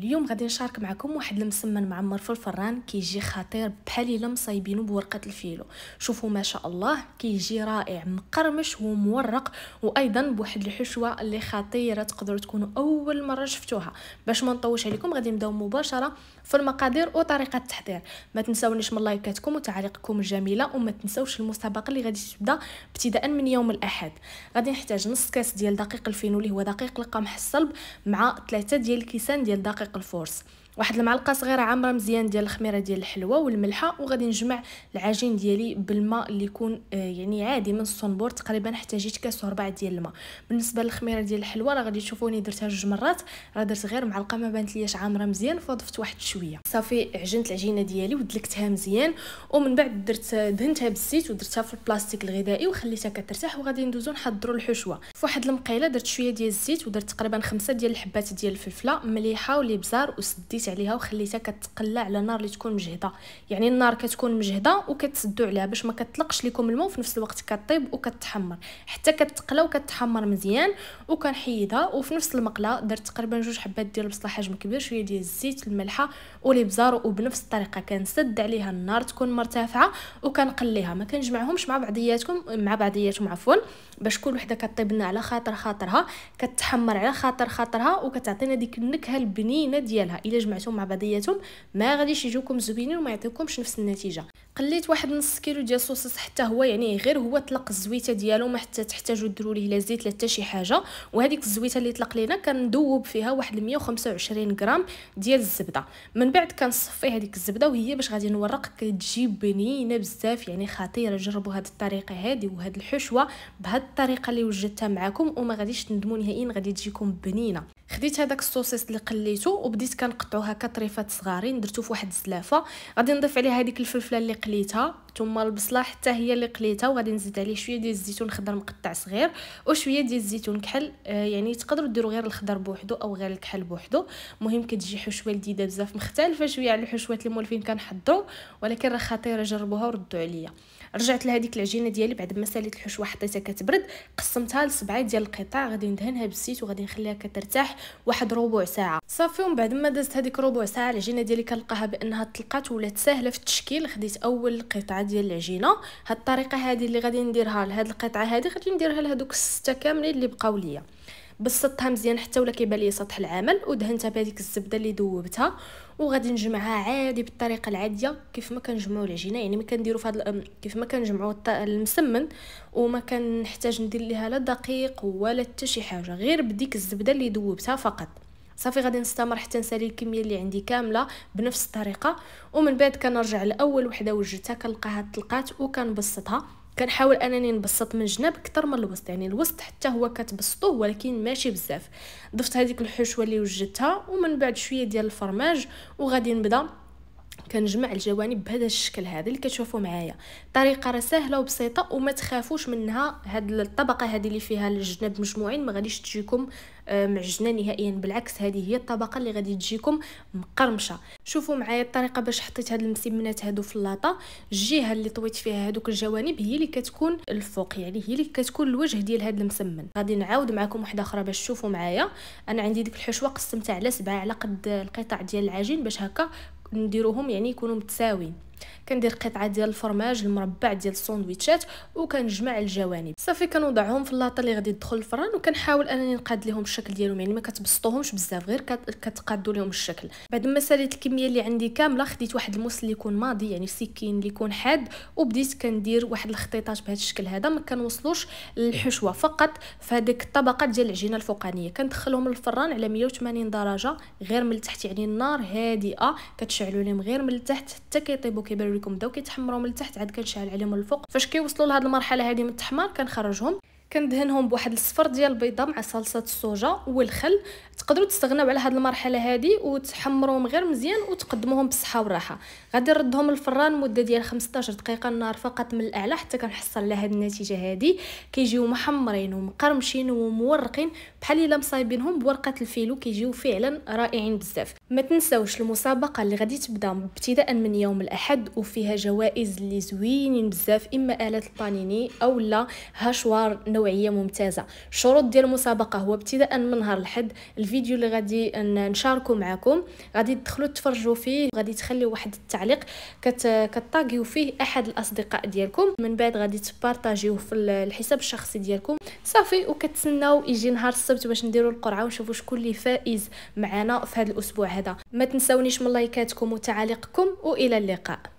اليوم غادي نشارك معكم واحد المسمن معمر في الفران كيجي خطير بحال الا مصايبينو بورقه الفيلو شوفوا ما شاء الله كيجي رائع مقرمش ومورق وايضا بواحد الحشوه اللي خطيره تقدروا تكونوا اول مره شفتوها باش ما نطولش عليكم غادي نبداو مباشره في المقادير وطريقه التحضير ما تنساونيش من لايكاتكم وتعليقكم الجميله وما تنساوش المسابقه اللي غادي تبدا ابتداء من يوم الاحد غادي نحتاج نص كاس ديال دقيق الفينو اللي هو دقيق القمح الصلب مع ثلاثة ديال الكيسان ديال دقيق دقيق الفورس واحد المعلقه صغيره عامره مزيان ديال الخميره ديال الحلوه والملحه وغادي نجمع العجين ديالي بالماء اللي يكون آه، يعني عادي من الصنبور تقريبا جيت كاس وربع ديال الماء بالنسبه للخميره ديال الحلوه راه غادي تشوفوني درتها جوج مرات راه درت غير معلقه ما بانت لياش عامره مزيان فضفت واحد شويه صافي عجنت العجينه ديالي ودلكتها مزيان ومن بعد درت آه، دهنتها بالزيت ودرتها في البلاستيك الغذائي وخليتها كترتاح وغادي ندوزو نحضروا الحشوه فواحد المقيله درت شويه ديال الزيت ودرت تقريبا خمسة ديال الحبات ديال الفلفله مليحه الابزار وسديت عليها وخليتها كتقلى على نار اللي تكون مجهده يعني النار كتكون مجهده وكتسدو عليها باش ما كتطلقش لكم الماء وفي نفس الوقت كطيب وكتحمر حتى كتقلى وكتحمر مزيان وكنحيدها وفي نفس المقله درت تقريبا جوج حبات ديال البصله حجم كبير شويه ديال الزيت الملحه والابزار وبنفس الطريقه كنسد عليها النار تكون مرتفعه وكنقليها ما كنجمعهمش مع بعضياتكم مع بعضياتهم عفوا باش كل وحده كطيب لنا على خاطر خاطرها كتحمر على خاطر خاطرها وكتعطينا ديك النكهه البنينه الثمينه ديالها الا جمعتهم مع بعضياتهم ما غاديش يجوكم زوينين وما يعطيوكمش نفس النتيجه قليت واحد نص كيلو ديال الصوصيص حتى هو يعني غير هو طلق الزويته ديالو ما حتى تحتاجوا ديروا ليه لا زيت لا حتى شي حاجه وهذيك الزويته اللي طلق لينا كندوب فيها واحد 125 غرام ديال الزبده من بعد كنصفي هذيك الزبده وهي باش غادي نورق كتجي بنينه بزاف يعني خطيره جربوا هذه الطريقه هذه وهاد الحشوه بهاد الطريقه اللي وجدتها معكم وما غاديش تندموا نهائيا غادي تجيكم بنينه خديت هذاك السوسيس اللي قليته وبديت كنقطعو هكا طريفات صغارين درتو في واحد السلافه غادي نضيف عليها هذيك الفلفله اللي قليتها ثم البصله حتى هي اللي قليتها وغادي نزيد عليه شويه ديال الزيتون الخضر مقطع صغير وشويه ديال الزيتون كحل آه يعني تقدروا ديروا غير الخضر بوحدو او غير الكحل بوحدو مهم كتجي حشوه لذيذه بزاف مختلفه شويه على الحشوات اللي مولفين كنحضروا ولكن راه خطيره جربوها وردوا عليا رجعت لهذيك العجينه ديالي بعد ما ساليت الحشوه حطيتها كتبرد قسمتها لسبعه ديال القطع غادي ندهنها بالزيت وغادي نخليها كترتاح واحد ربع ساعه صافي ومن بعد ما دازت هذيك ربع ساعه العجينه ديالي كنلقاها بانها طلقات ولات ساهله في التشكيل خديت اول قطعه ديال العجينه هاد الطريقه هذه اللي غادي نديرها لهاد القطعه هذه غادي نديرها لهذوك السته كاملين اللي بقاو ليا بسطتها مزيان حتى ولا كيبان لي سطح العمل ودهنتها بهذيك الزبده اللي ذوبتها وغادي نجمعها عادي بالطريقه العاديه كيف ما كنجمعوا العجينه يعني ما كنديروا فهاد كيف ما كنجمعوا المسمن وما كنحتاج ندير ليها لا دقيق ولا حتى شي حاجه غير بديك الزبده اللي ذوبتها فقط صافي غادي نستمر حتى نسالي الكميه اللي عندي كامله بنفس الطريقه ومن بعد كنرجع لاول وحده وجدتها كنلقاها طلقات وكنبسطها كنحاول انني نبسط من جناب اكثر من الوسط يعني الوسط حتى هو كتبسطوه ولكن ماشي بزاف ضفت هذيك الحشوه اللي وجدتها ومن بعد شويه ديال الفرماج وغادي نبدا كنجمع الجوانب بهذا الشكل هذا اللي كتشوفوا معايا طريقه راه سهله وبسيطه وما تخافوش منها هاد الطبقه هذه اللي فيها الجناب مجموعين ما غاديش تجيكم آه، معجنه نهائيا بالعكس هذه هي الطبقه اللي غادي تجيكم مقرمشه شوفوا معايا الطريقه باش حطيت هاد المسمنات هادو في اللاطه الجهه اللي طويت فيها هادوك الجوانب هي اللي كتكون الفوق يعني هي اللي كتكون الوجه ديال هاد المسمن غادي نعاود معكم واحده اخرى باش تشوفوا معايا انا عندي ديك الحشوه قسمتها على سبعه على قد القطع ديال العجين باش هكا نديروهم يعني يكونوا متساويين كندير قطعه ديال الفرماج المربع ديال الساندويتشات وكنجمع الجوانب صافي كنوضعهم في اللاطه اللي غادي تدخل الفران وكنحاول انني نقاد لهم الشكل ديالهم يعني ما كتبسطوهمش بزاف غير كتقادوا لهم الشكل بعد ما ساليت الكميه اللي عندي كامله خديت واحد الموس اللي يكون ماضي يعني سكين اللي يكون حاد وبديت كندير واحد الخطيطات بهذا الشكل هذا ما كنوصلوش للحشوه فقط في هذيك الطبقه ديال العجينه الفوقانيه كندخلهم الفران على 180 درجه غير من التحت يعني النار هادئه كتشعلوا لهم غير من التحت حتى كيطيبوا كيبان لكم بداو كيتحمروا من التحت عاد كنشعل عليهم من الفوق فاش كيوصلوا لهاد المرحله هذه من التحمار كنخرجهم كندهنهم بواحد الصفر ديال البيضه مع صلصه الصوجه والخل تقدروا تستغناو على هاد المرحله هادي وتحمروهم غير مزيان وتقدموهم بالصحه والراحه غادي نردهم للفران مده ديال 15 دقيقه النار فقط من الاعلى حتى كنحصل على هاد النتيجه هادي كيجيو محمرين ومقرمشين ومورقين بحال الا مصايبينهم بورقه الفيلو كيجيو فعلا رائعين بزاف ما تنسوش المسابقه اللي غادي تبدا ابتداء من يوم الاحد وفيها جوائز اللي زوينين بزاف اما اله البانيني او لا هشوار نوعيه ممتازه الشروط ديال المسابقه هو ابتداء من نهار الاحد الفيديو اللي غادي نشاركو معكم غادي تدخلوا تفرجوا فيه غادي تخليو واحد التعليق كت... فيه احد الاصدقاء ديالكم من بعد غادي تبارطاجيوه في الحساب الشخصي ديالكم صافي وكتسناو يجي نهار السبت باش نديروا القرعه ونشوفوا شكون اللي فائز معنا في هذا الاسبوع هذا ما تنسونيش من لايكاتكم وتعاليقكم والى اللقاء